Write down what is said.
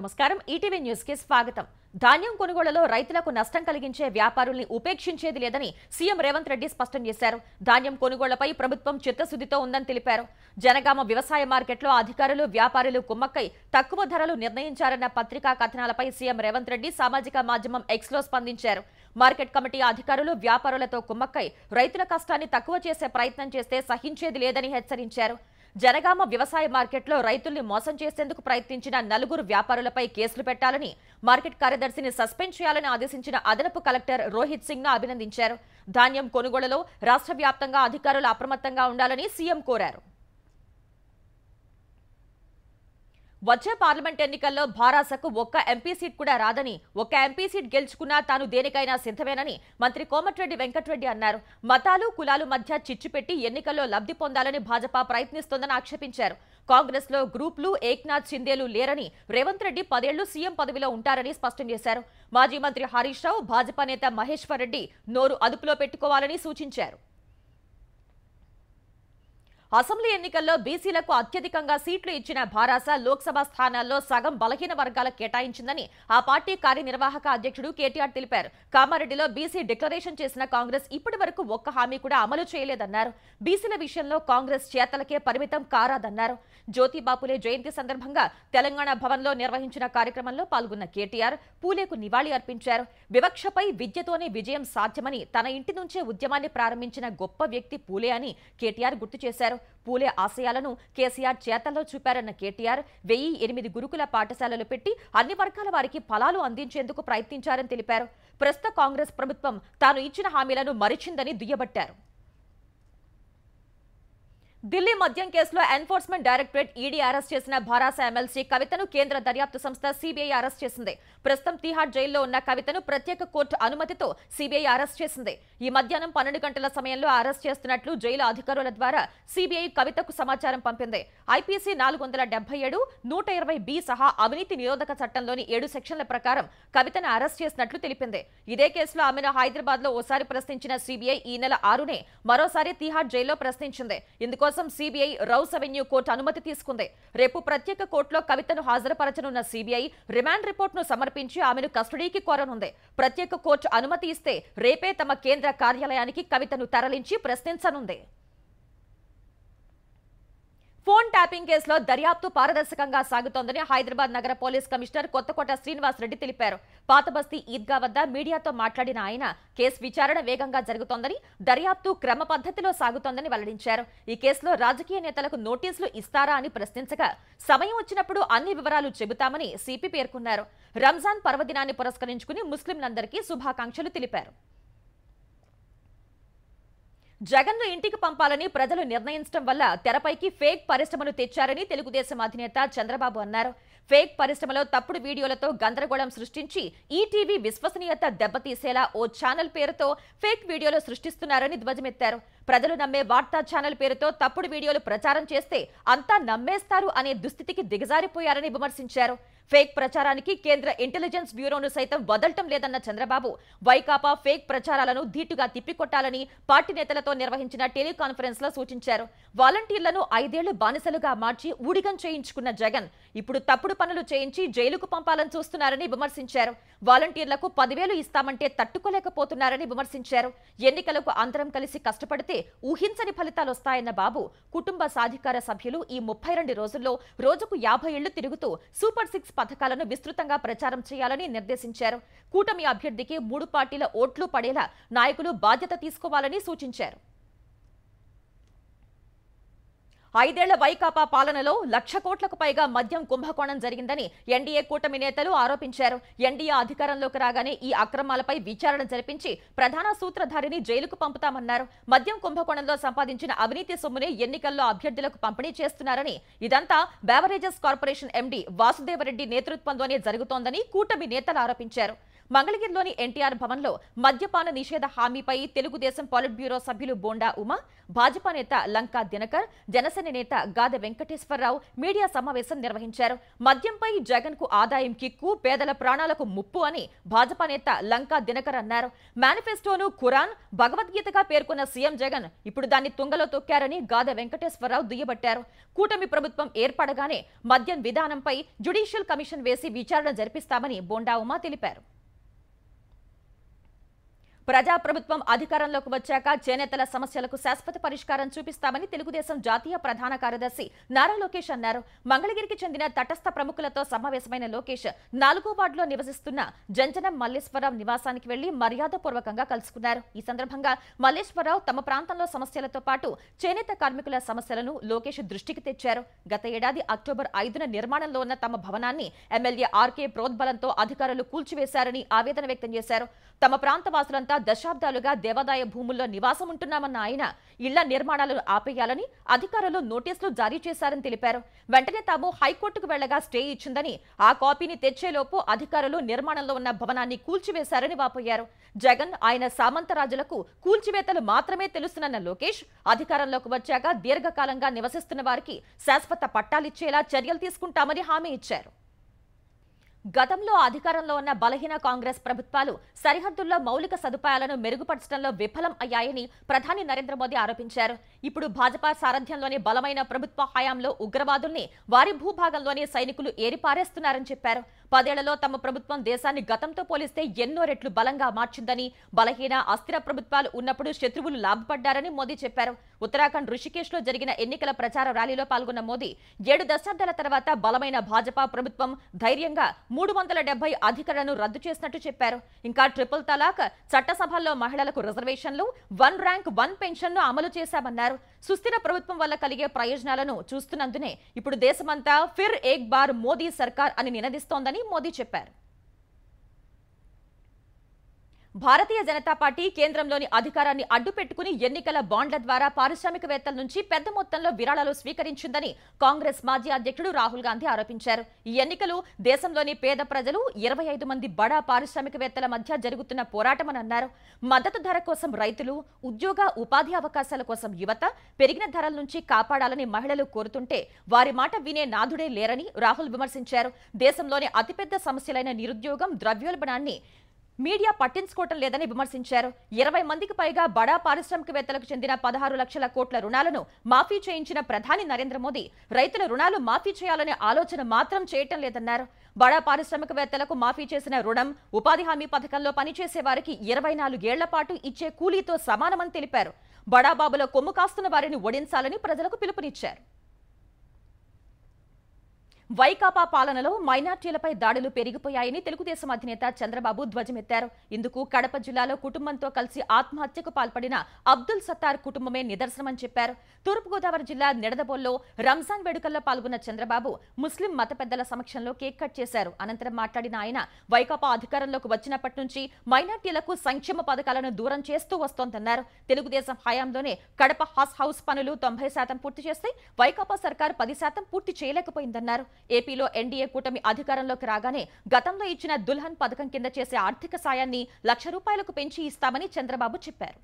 నమస్కారం ETV news కి స్వాగతం ధాన్యం కొనుగోళ్లలో రైతులకు నష్టం కలిగించే వ్యాపారుల్ని ఉపేక్షించేది లేదని సీఎం రేవంత్ రెడ్డి స్పష్టం చేశారు ధాన్యం కొనుగోళ్లపై ప్రభుత్వం చిత్తశుద్ధితో ఉందని తెలిపారు జనగామ వ్యవసాయ మార్కెట్లో అధికారులు వ్యాపారులు కుమ్మక్కై తక్కువ ధరలు నిర్ణయించారన్న పత్రికా కథనాలపై సీఎం రేవంత్ రెడ్డి సామాజిక మాధ్యమం ఎక్స్లో స్పందించారు మార్కెట్ కమిటీ అధికారులు వ్యాపారులతో కుమ్మక్కై రైతుల కష్టాన్ని తక్కువ చేసే ప్రయత్నం చేస్తే సహించేది లేదని హెచ్చరించారు జనగామ వ్యవసాయ మార్కెట్లో రైతుల్ని మోసం చేసేందుకు ప్రయత్నించిన నలుగురు వ్యాపారులపై కేసులు పెట్టాలని మార్కెట్ కార్యదర్శిని సస్పెండ్ చేయాలని ఆదేశించిన అదనపు కలెక్టర్ రోహిత్ సింగ్ ను అభినందించారు ధాన్యం కొనుగోలులో రాష్ట్ర అధికారులు అప్రమత్తంగా ఉండాలని సీఎం కోరారు వచ్చే పార్లమెంట్ ఎన్నికల్లో భారాసకు ఒక్క ఎంపీ సీట్ కూడా రాదని ఒక్క ఎంపీ సీట్ గెలుచుకున్నా తాను దేనికైనా సిద్ధమేనని మంత్రి కోమటిరెడ్డి వెంకటరెడ్డి అన్నారు మతాలు కులాలు మధ్య చిచ్చు పెట్టి ఎన్నికల్లో లబ్ధి పొందాలని భాజపా ప్రయత్నిస్తోందని ఆక్షేపించారు కాంగ్రెస్ లో గ్రూప్లు ఏక్నాథ్ షిందేలు లేరని రేవంత్ రెడ్డి పదేళ్లు సీఎం పదవిలో ఉంటారని స్పష్టం చేశారు మాజీ మంత్రి హరీష్ రావు భాజపా నేత మహేశ్వర్ రెడ్డి నోరు అదుపులో పెట్టుకోవాలని సూచించారు అసెంబ్లీ ఎన్నికల్లో బీసీలకు అత్యధికంగా సీట్లు ఇచ్చిన భారాస లోక్సభ స్థానాల్లో సగం బలహీన వర్గాలకు కేటాయించిందని ఆ పార్టీ కార్యనిర్వాహక అధ్యక్షుడు కేటీఆర్ తెలిపారు కామారెడ్డిలో బీసీ డిక్లరేషన్ చేసిన కాంగ్రెస్ ఇప్పటి వరకు ఒక్క హామీ కూడా అమలు చేయలేదన్నారు బీసీల విషయంలో కాంగ్రెస్ చేతలకే పరిమితం కారాదన్నారు జ్యోతిబాపులే జయంతి సందర్భంగా తెలంగాణ భవన్లో నిర్వహించిన కార్యక్రమంలో పాల్గొన్న కేటీఆర్ పూలేకు నివాళి అర్పించారు వివక్షపై విద్యతోనే విజయం సాధ్యమని తన ఇంటి నుంచే ఉద్యమాన్ని ప్రారంభించిన గొప్ప వ్యక్తి పూలే అని కేటీఆర్ గుర్తు చేశారు పూలే ఆశయాలను కేసీఆర్ చేతల్లో చూపారన్న కేటీఆర్ వెయ్యి ఎనిమిది గురుకుల పాఠశాలలు పెట్టి అన్ని వర్గాల వారికి ఫలాలు అందించేందుకు ప్రయత్నించారని తెలిపారు ప్రస్తుత కాంగ్రెస్ ప్రభుత్వం తాను ఇచ్చిన హామీలను మరిచిందని దుయ్యబట్టారు ఢిల్లీ మద్యం కేసులో ఎన్ఫోర్స్మెంట్ డైరెక్టరేట్ ఈడీ అరెస్ట్ చేసిన భారాస ఎమ్మెల్సీ కవితను కేంద్ర దర్యాప్తు సంస్థ సిబిఐ అరెస్ట్ చేసింది ప్రస్తుతం తిహార్ జైల్లో ఉన్న కవితను ప్రత్యేక కోర్టు అనుమతితో సిబిఐ అరెస్ట్ చేసింది ఈ మధ్యాహ్నం పన్నెండు గంటల సమయంలో అరెస్ట్ చేస్తున్నట్లు జైలు అధికారుల ద్వారా సిబిఐ కవితకు సమాచారం పంపింది ఐపీసీ నాలుగు వందల డెబ్బై ఏడు నూట ఇరవై బి సహా అవినీతి నిరోధక చట్టంలోని ఏడు సెక్షన్ల ప్రకారం కవితను అరెస్ట్ చేసినట్లు తెలిపింది ఇదే కేసులో ఆమెను హైదరాబాద్ లో ఓసారి ప్రశ్నించిన సిబిఐ ఈ నెల ఆరునే మరోసారి తిహార్ జైల్లో ప్రశ్నించింది కోసం సీబీఐ రౌస్ అవెన్యూ కోర్టు అనుమతి తీసుకుంది రేపు ప్రత్యేక కోర్టులో కవితను హాజరుపరచనున్న సీబీఐ రిమాండ్ రిపోర్టును సమర్పించి ఆమెను కస్టడీకి కోరనుంది ప్రత్యేక కోర్టు అనుమతి ఇస్తే రేపే తమ కేంద్ర కార్యాలయానికి కవితను తరలించి ప్రశ్నించనుంది ఫోన్ ట్యాపింగ్ కేసులో దర్యాప్తు పారదర్శకంగా సాగుతోందని హైదరాబాద్ నగర పోలీస్ కమిషనర్ కొత్తకోట శ్రీనివాస్ రెడ్డి తెలిపారు పాతబస్తీ ఈద్గా వద్ద మీడియాతో మాట్లాడిన ఆయన కేసు విచారణ వేగంగా జరుగుతోందని దర్యాప్తు క్రమ పద్ధతిలో సాగుతోందని వెల్లడించారు ఈ కేసులో రాజకీయ నేతలకు నోటీసులు ఇస్తారా అని ప్రశ్నించగా సమయం వచ్చినప్పుడు అన్ని వివరాలు చెబుతామని సిపి పేర్కొన్నారు రంజాన్ పర్వదినాన్ని పురస్కరించుకుని ముస్లింలందరికీ శుభాకాంక్షలు తెలిపారు జగన్ను ఇంటికి పంపాలని ప్రజలు నిర్ణయించడం వల్ల తెరపైకి ఫేక్ పరిశ్రమలు తెచ్చారని తెలుగుదేశం అధినేత చంద్రబాబు అన్నారు ఫేక్ పరిశ్రమలో తప్పుడు వీడియోలతో గందరగోళం సృష్టించి ఈటీవీ విశ్వసనీయత దెబ్బతీసేలా ఓ ఛానల్ పేరుతో ఫేక్ వీడియోలు సృష్టిస్తున్నారని ధ్వజమెత్తారు ప్రజలు నమ్మే వార్తా ఛానల్ పేరుతో తప్పుడు వీడియోలు ప్రచారం చేస్తే అంతా నమ్మేస్తారు అనే దుస్థితికి దిగజారిపోయారని విమర్శించారు ఫేక్ ప్రచారానికి కేంద్ర ఇంటెలిజెన్స్ బ్యూరోను సైతం వదలటం లేదన్న చంద్రబాబు వైకాపా ఫేక్ ప్రచారాలను ధీటుగా తిప్పికొట్టాలని పార్టీ నేతలతో నిర్వహించిన టెలికాన్ఫరెన్స్ లో సూచించారు వాలంటీర్లను ఐదేళ్లు బానిసలుగా మార్చి ఊడిగం చేయించుకున్న జగన్ ఇప్పుడు తప్పుడు పనులు చేయించి జైలుకు పంపాలని చూస్తున్నారని విమర్శించారు వాలంటీర్లకు పదివేలు ఇస్తామంటే తట్టుకోలేకపోతున్నారని విమర్శించారు ఎన్నికలకు అందరం కలిసి కష్టపడితే ఊహించని ఫలితాలు వస్తాయన్న బాబు కుటుంబ సాధికార సభ్యులు ఈ ముప్పై రెండు రోజుల్లో రోజుకు యాభై ఏళ్లు తిరుగుతూ సూపర్ సిక్స్ పథకాలను విస్తృతంగా ప్రచారం చేయాలని నిర్దేశించారు కూటమి అభ్యర్థికి మూడు పార్టీల ఓట్లు పడేలా నాయకులు బాధ్యత తీసుకోవాలని సూచించారు ఐదేళ్ల వైకాపా పాలనలో లక్ష కోట్లకు పైగా మద్యం కుంభకోణం జరిగిందని ఎన్డీఏ కూటమి నేతలు ఆరోపించారు ఎన్డీఏ అధికారంలోకి రాగానే ఈ అక్రమాలపై విచారణ జరిపించి ప్రధాన సూత్రధారిని జైలుకు పంపుతామన్నారు మద్యం కుంభకోణంలో సంపాదించిన అవినీతి సొమ్మునే ఎన్నికల్లో అభ్యర్థులకు పంపిణీ చేస్తున్నారని ఇదంతా బెవరేజెస్ కార్పొరేషన్ ఎండీ వాసుదేవరెడ్డి నేతృత్వంలోనే జరుగుతోందని కూటమి నేతలు ఆరోపించారు మంగళగిరిలోని ఎన్టీఆర్ భవన్లో మద్యపాన నిషేధ హామీపై తెలుగుదేశం పాలిట్ బ్యూరో సభ్యులు బోండా ఉమా భాజపా నేత లంకా దినకర్ జనసేన నేత గాదె వెంకటేశ్వరరావు మీడియా సమావేశం నిర్వహించారు మద్యంపై జగన్ కు ఆదాయం కిక్కు పేదల ప్రాణాలకు ముప్పు అని భాజపా నేత లంకా దినకర్ అన్నారు మేనిఫెస్టోను ఖురాన్ భగవద్గీతగా పేర్కొన్న సీఎం జగన్ ఇప్పుడు దాన్ని తుంగలో తొక్కారని గాదె వెంకటేశ్వరరావు దుయ్యబట్టారు కూటమి ప్రభుత్వం ఏర్పడగానే మద్యం విధానంపై జ్యుడీషియల్ కమిషన్ వేసి విచారణ జరిపిస్తామని బోండా ఉమా తెలిపారు ప్రజాప్రభుత్వం అధికారంలోకి వచ్చాక చేనేతల సమస్యలకు శాశ్వత పరిష్కారం చూపిస్తామని తెలుగుదేశం జాతీయ ప్రధాన కార్యదర్శి నారా లోకేష్ అన్నారు మంగళగిరికి చెందిన తటస్థ ప్రముఖులతో సమావేశమైన లోకేష్ నాలుగో వార్డులో నివసిస్తున్న జంజనం మల్లేశ్వరరావు నివాసానికి వెళ్లి మర్యాదపూర్వకంగా కలుసుకున్నారు ఈ సందర్భంగా మల్లేశ్వరరావు తమ ప్రాంతంలో సమస్యలతో పాటు చేనేత కార్మికుల సమస్యలను లోకేష్ దృష్టికి తెచ్చారు గత ఏడాది అక్టోబర్ ఐదున నిర్మాణంలో ఉన్న తమ భవనాన్ని ఎమ్మెల్యే ఆర్కే ప్రోద్బలంతో అధికారులు కూల్చివేశారని ఆవేదన వ్యక్తం చేశారు తమ ప్రాంత వాసులంతా దశాబ్దాలుగా దేవాదాయ భూముల్లో నివాసం ఉంటున్నామన్న ఆయన ఇళ్ల నిర్మాణాలు ఆపేయాలని అధికారులు నోటీసులు జారీ చేశారని తెలిపారు వెంటనే తాము హైకోర్టుకు వెళ్లగా స్టే ఇచ్చిందని ఆ కాపీని తెచ్చేలోపు అధికారులు నిర్మాణంలో ఉన్న భవనాన్ని కూల్చివేశారని వాపోయారు జగన్ ఆయన సామంతరాజులకు కూల్చివేతలు మాత్రమే తెలుస్తున్న లోకేష్ అధికారంలోకి వచ్చాక దీర్ఘకాలంగా నివసిస్తున్న వారికి శాశ్వత పట్టాలిచ్చేలా చర్యలు తీసుకుంటామని హామీ ఇచ్చారు గతంలో అధికారంలో ఉన్న బలహీన కాంగ్రెస్ ప్రభుత్వాలు సరిహద్దుల్లో మౌలిక సదుపాయాలను మెరుగుపరచడంలో విఫలం అయ్యాయని ప్రధాని నరేంద్ర మోదీ ఆరోపించారు ఇప్పుడు భాజపా సారథ్యంలోని బలమైన ప్రభుత్వ హయాంలో ఉగ్రవాదుల్ని వారి భూభాగంలోని సైనికులు ఏరిపారేస్తున్నారని చెప్పారు పదేళ్లలో తమ ప్రభుత్వం దేశాన్ని గతంతో పోలిస్తే ఎన్నో రెట్లు బలంగా మార్చిందని బలహీన అస్థిర ప్రభుత్వాలు ఉన్నప్పుడు శత్రువులు లాభపడ్డారని మోదీ చెప్పారు ఉత్తరాఖండ్ రుషికేశ్ లో జరిగిన ఎన్నికల ప్రచార ర్యాలీలో పాల్గొన్న మోదీ ఏడు దశాబ్దాల తర్వాత బలమైన భాజపా ప్రభుత్వం ధైర్యంగా మూడు వందల డెబ్బై అధికారులను రద్దు చేసినట్టు చెప్పారు ఇంకా ట్రిపుల్ తలాక్ చట్టసభల్లో మహిళలకు రిజర్వేషన్లు వన్ ర్యాంక్ వన్ పెన్షన్ను అమలు చేశామన్నారు సుస్థిర ప్రభుత్వం వల్ల కలిగే ప్రయోజనాలను చూస్తున్నందునే ఇప్పుడు దేశమంతా ఫిర్ ఏక్ బార్ మోదీ సర్కార్ అని నినదిస్తోందని మోదీ చెప్పారు భారతీయ జనతా పార్టీ కేంద్రంలోని అధికారాన్ని అడ్డుపెట్టుకుని ఎన్నికల బాండ్ల ద్వారా పారిశ్రామికవేత్తల నుంచి పెద్ద మొత్తంలో విరాళాలు స్వీకరించిందని కాంగ్రెస్ మాజీ అధ్యక్షుడు రాహుల్ గాంధీ ఆరోపించారు ఈ ఎన్నికలు దేశంలోని పేద ప్రజలు ఇరవై మంది బడా పారిశ్రామికవేత్తల మధ్య జరుగుతున్న పోరాటమని అన్నారు మద్దతు ధర కోసం రైతులు ఉద్యోగ ఉపాధి అవకాశాల కోసం యువత పెరిగిన ధరల నుంచి కాపాడాలని మహిళలు కోరుతుంటే వారి మాట వినే నాదుడే లేరని రాహుల్ విమర్శించారు దేశంలోని అతిపెద్ద సమస్యలైన నిరుద్యోగం ద్రవ్యోల్బణాన్ని మీడియా పట్టించుకోవటం లేదని విమర్శించారు ఇరవై మందికి పైగా బడా పారిశ్రామికవేత్తలకు చెందిన పదహారు లక్షల కోట్ల రుణాలను మాఫీ చేయించిన ప్రధాని నరేంద్ర మోదీ రైతుల రుణాలు మాఫీ చేయాలనే ఆలోచన మాత్రం చేయటం లేదన్నారు బడా పారిశ్రామికవేత్తలకు మాఫీ చేసిన రుణం ఉపాధి హామీ పథకంలో పనిచేసే వారికి ఇరవై నాలుగేళ్ల పాటు ఇచ్చే కూలీతో సమానమని తెలిపారు బడాబాబుల కొమ్ము కాస్తున్న వారిని ఓడించాలని ప్రజలకు పిలుపునిచ్చారు వైకాపా పాలనలో మైనార్టీలపై దాడులు పెరిగిపోయాయని తెలుగుదేశం అధినేత చంద్రబాబు ధ్వజమెత్తారు ఇందుకు కడప జిల్లాలో కుటుంబంతో కలిసి ఆత్మహత్యకు పాల్పడిన అబ్దుల్ సత్తార్ కుటుంబమే నిదర్శనమని చెప్పారు తూర్పుగోదావరి జిల్లా నిడదబోల్లో రంజాన్ వేడుకల్లో పాల్గొన్న చంద్రబాబు ముస్లిం మత పెద్దల సమక్షంలో కేక్ కట్ చేశారు అనంతరం మాట్లాడిన ఆయన వైకాపా అధికారంలోకి వచ్చినప్పటి నుంచి మైనార్టీలకు సంక్షేమ పథకాలను దూరం చేస్తూ వస్తోందన్నారు తెలుగుదేశం హయాంలోనే కడప హాస్ హౌస్ పనులు తొంభై శాతం పూర్తి చేస్తే వైకాపా సర్కారు పది శాతం పూర్తి చేయలేకపోయిందన్నారు ఏపీలో ఎన్డీఏ కూటమి అధికారంలోకి రాగానే గతంలో ఇచ్చిన దుల్హన్ పథకం కింద చేసే ఆర్థిక సాయాన్ని లక్ష రూపాయలకు పెంచి ఇస్తామని చంద్రబాబు చెప్పారు